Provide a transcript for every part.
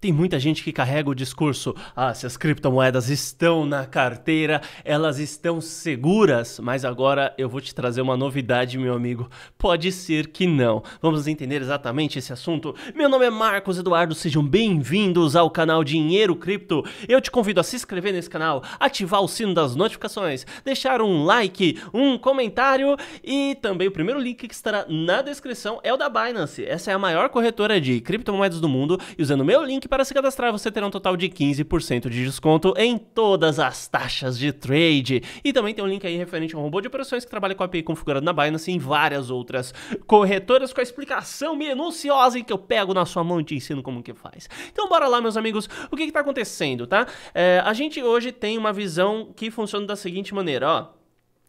Tem muita gente que carrega o discurso: ah, se as criptomoedas estão na carteira, elas estão seguras. Mas agora eu vou te trazer uma novidade, meu amigo. Pode ser que não. Vamos entender exatamente esse assunto. Meu nome é Marcos Eduardo, sejam bem-vindos ao canal Dinheiro Cripto. Eu te convido a se inscrever nesse canal, ativar o sino das notificações, deixar um like, um comentário e também o primeiro link que estará na descrição é o da Binance. Essa é a maior corretora de criptomoedas do mundo e usando meu link que para se cadastrar você terá um total de 15% de desconto em todas as taxas de trade. E também tem um link aí referente ao robô de operações que trabalha com a API configurada na Binance e em várias outras corretoras com a explicação minuciosa que eu pego na sua mão e te ensino como que faz. Então bora lá, meus amigos, o que está acontecendo, tá? É, a gente hoje tem uma visão que funciona da seguinte maneira, ó.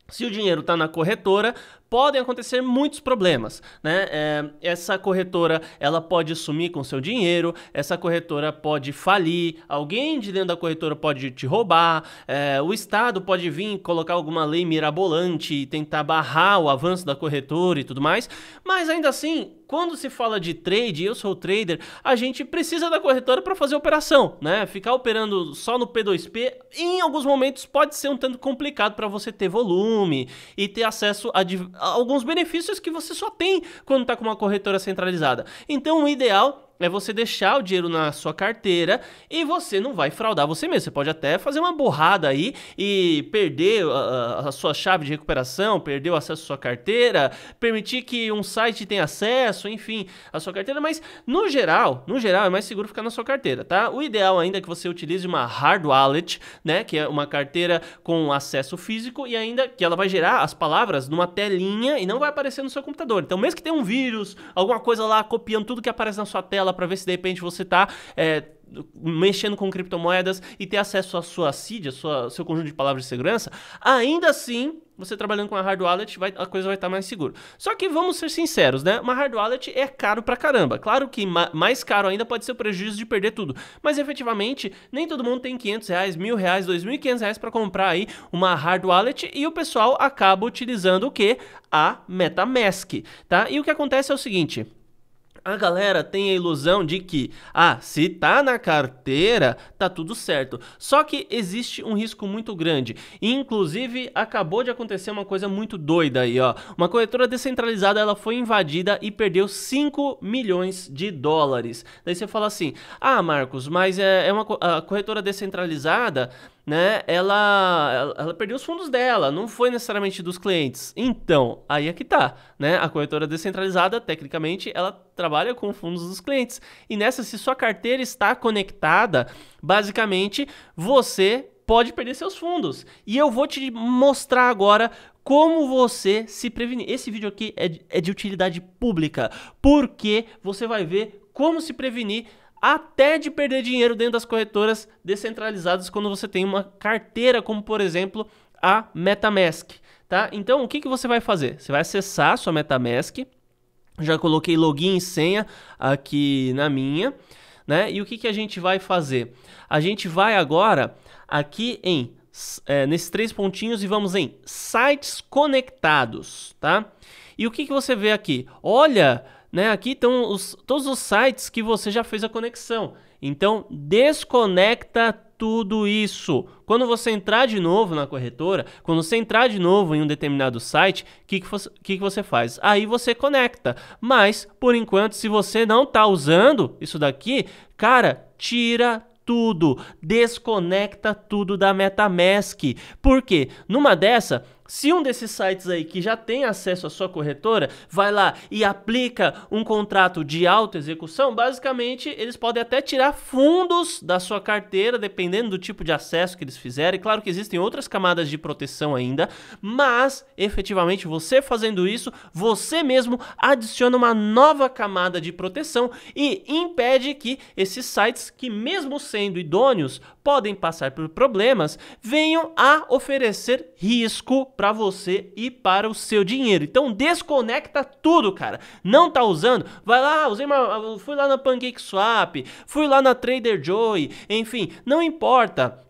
Se o dinheiro está na corretora, podem acontecer muitos problemas, né? É, essa corretora ela pode sumir com seu dinheiro, essa corretora pode falir, alguém de dentro da corretora pode te roubar, é, o Estado pode vir colocar alguma lei mirabolante e tentar barrar o avanço da corretora e tudo mais, mas ainda assim quando se fala de trade, eu sou trader, a gente precisa da corretora para fazer operação, né? Ficar operando só no P2P, em alguns momentos pode ser um tanto complicado para você ter volume e ter acesso a, alguns benefícios que você só tem quando está com uma corretora centralizada. Então, o ideal é você deixar o dinheiro na sua carteira e você não vai fraudar você mesmo. Você pode até fazer uma borrada aí e perder a, ah, ah, a sua chave de recuperação, perder o acesso à sua carteira, permitir que um site tenha acesso, enfim, à sua carteira, mas no geral, no geral é mais seguro ficar na sua carteira, tá? O ideal ainda é que você utilize uma hard wallet, né, que é uma carteira com acesso físico e ainda que ela vai gerar as palavras numa telinha e não vai aparecer no seu computador. Então, mesmo que tenha um vírus, alguma coisa lá copiando tudo que aparece na sua tela para ver se de repente você está é, mexendo com criptomoedas e ter acesso à sua seed, sua, seu conjunto de palavras de segurança, ainda assim, você trabalhando com a hard wallet, vai, a coisa vai estar tá mais segura. Só que vamos ser sinceros, né? Uma hard wallet é caro pra caramba. Claro que ma mais caro ainda pode ser o prejuízo de perder tudo. Mas efetivamente, nem todo mundo tem 500 reais, mil reais, 2.500 reais pra comprar aí uma hard wallet e o pessoal acaba utilizando o que? A MetaMask, tá? E o que acontece é o seguinte... A galera tem a ilusão de que, ah, se tá na carteira, tá tudo certo. Só que existe um risco muito grande. inclusive, acabou de acontecer uma coisa muito doida aí, ó. Uma corretora descentralizada, ela foi invadida e perdeu 5 milhões de dólares. Daí você fala assim, ah, Marcos, mas é, é uma a corretora descentralizada né, ela, ela perdeu os fundos dela, não foi necessariamente dos clientes. Então, aí é que tá, né? A corretora descentralizada, tecnicamente, ela trabalha com fundos dos clientes. E nessa, se sua carteira está conectada, basicamente, você pode perder seus fundos. E eu vou te mostrar agora como você se prevenir. Esse vídeo aqui é de, é de utilidade pública, porque você vai ver como se prevenir até de perder dinheiro dentro das corretoras descentralizadas quando você tem uma carteira, como por exemplo a MetaMask. Tá? Então o que, que você vai fazer? Você vai acessar a sua MetaMask, já coloquei login e senha aqui na minha, né? E o que, que a gente vai fazer? A gente vai agora aqui em é, nesses três pontinhos e vamos em sites conectados, tá? E o que, que você vê aqui? Olha, né? Aqui estão os, todos os sites que você já fez a conexão. Então, desconecta tudo isso. Quando você entrar de novo na corretora, quando você entrar de novo em um determinado site, o que, que, você faz? Aí você conecta. Mas, por enquanto, se você não está usando isso daqui, cara, tira tudo. Desconecta tudo da MetaMask. Por quê? Numa dessa se um desses sites aí que já tem acesso à sua corretora vai lá e aplica um contrato de autoexecução, basicamente eles podem até tirar fundos da sua carteira, dependendo do tipo de acesso que eles fizerem. Claro que existem outras camadas de proteção ainda, mas efetivamente você fazendo isso, você mesmo adiciona uma nova camada de proteção e impede que esses sites, que mesmo sendo idôneos, podem passar por problemas, venham a oferecer risco para você e para o seu dinheiro. Então desconecta tudo, cara. Não tá usando? Vai lá, usei uma, fui lá na PancakeSwap, fui lá na Trader Joy, enfim, não importa.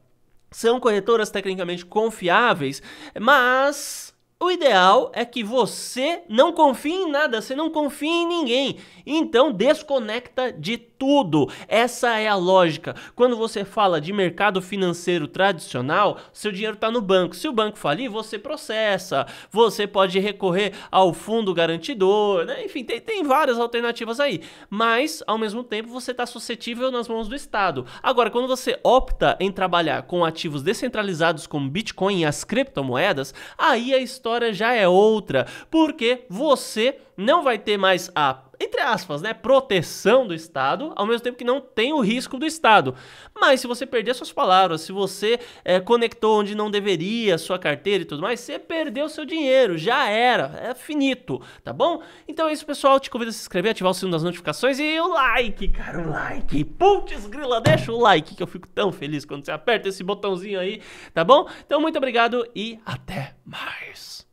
São corretoras tecnicamente confiáveis, mas o ideal é que você não confie em nada, você não confie em ninguém. Então desconecta de tudo. Essa é a lógica. Quando você fala de mercado financeiro tradicional, seu dinheiro está no banco. Se o banco falir, você processa. Você pode recorrer ao fundo garantidor, né? enfim, tem, tem várias alternativas aí. Mas, ao mesmo tempo, você está suscetível nas mãos do Estado. Agora, quando você opta em trabalhar com ativos descentralizados como Bitcoin e as criptomoedas, aí é a história história já é outra, porque você não vai ter mais a, entre aspas, né, proteção do Estado, ao mesmo tempo que não tem o risco do Estado. Mas se você perder suas palavras, se você é, conectou onde não deveria sua carteira e tudo mais, você perdeu seu dinheiro, já era, é finito, tá bom? Então é isso, pessoal. Te convido a se inscrever, ativar o sino das notificações e o like, cara, o like. Putz, grila, deixa o like que eu fico tão feliz quando você aperta esse botãozinho aí, tá bom? Então muito obrigado e até mais.